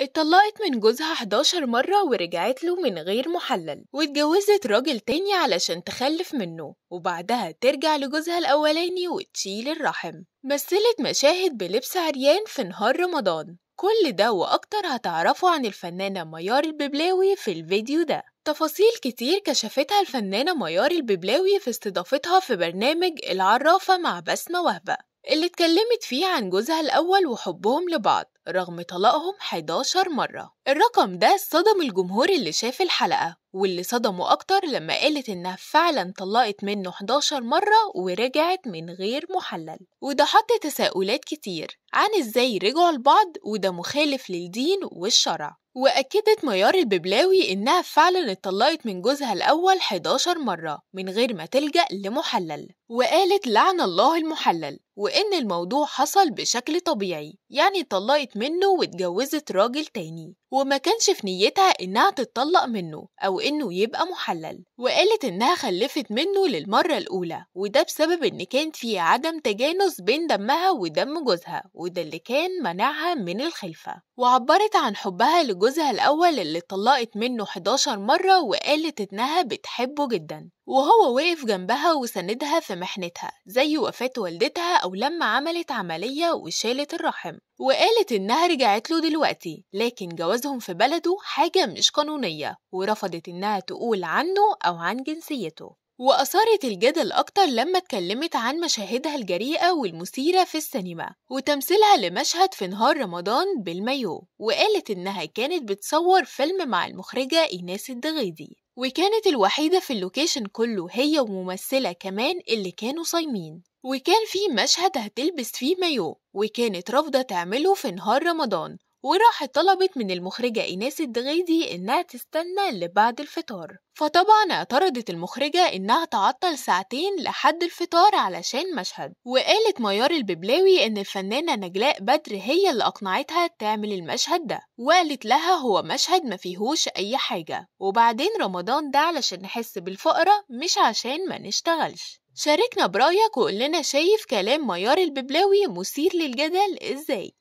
اتطلقت من جوزها 11 مرة ورجعت له من غير محلل واتجوزت راجل تاني علشان تخلف منه وبعدها ترجع لجوزها الأولاني وتشيل الرحم مثلت مشاهد بلبس عريان في نهار رمضان كل ده وأكتر هتعرفوا عن الفنانة ميار الببلاوي في الفيديو ده تفاصيل كتير كشفتها الفنانة ميار الببلاوي في استضافتها في برنامج العرافة مع بسمة وهبة اللي اتكلمت فيه عن جوزها الأول وحبهم لبعض رغم طلاقهم 11 مرة الرقم ده صدم الجمهور اللي شاف الحلقة واللي صدمه أكتر لما قالت إنها فعلا طلقت منه 11 مرة ورجعت من غير محلل وده حط تساؤلات كتير عن إزاي رجعوا لبعض وده مخالف للدين والشرع وأكدت ميار الببلاوي إنها فعلا اتطلقت من جوزها الأول 11 مرة من غير ما تلجأ لمحلل وقالت لعن الله المحلل وإن الموضوع حصل بشكل طبيعي يعني اتطلقت منه واتجوزت راجل تاني وما كانش في نيتها إنها تتطلق منه أو إنه يبقى محلل وقالت إنها خلفت منه للمرة الأولى وده بسبب إن كان في عدم تجانس بين دمها ودم جوزها وده اللي كان منعها من الخلفة وعبرت عن حبها لجوزها الأول اللي اتطلقت منه 11 مرة وقالت إنها بتحبه جدا وهو وقف جنبها وسندها في محنتها زي وفاة والدتها أو لما عملت عملية وشالت الرحم وقالت إنها رجعت له دلوقتي لكن جوازهم في بلده حاجة مش قانونية ورفضت إنها تقول عنه أو عن جنسيته وأثارت الجدل أكتر لما اتكلمت عن مشاهدها الجريئة والمثيرة في السينما وتمثيلها لمشهد في نهار رمضان بالمايو وقالت إنها كانت بتصور فيلم مع المخرجة إيناس الدغيدي وكانت الوحيدة في اللوكيشن كله هي وممثلة كمان اللي كانوا صايمين وكان في مشهد هتلبس فيه مايو وكانت رافضة تعمله في نهار رمضان وراحت طلبت من المخرجة إيناس الدغيدي إنها تستنى لبعد الفطار فطبعا اعترضت المخرجة إنها تعطل ساعتين لحد الفطار علشان مشهد وقالت ميار الببلاوي إن الفنانة نجلاء بدر هي اللي أقنعتها تعمل المشهد ده وقالت لها هو مشهد مفيهوش أي حاجة وبعدين رمضان ده علشان نحس بالفقرة مش عشان ما نشتغلش شاركنا برأيك وقلنا شايف كلام ميار الببلاوي مثير للجدل إزاي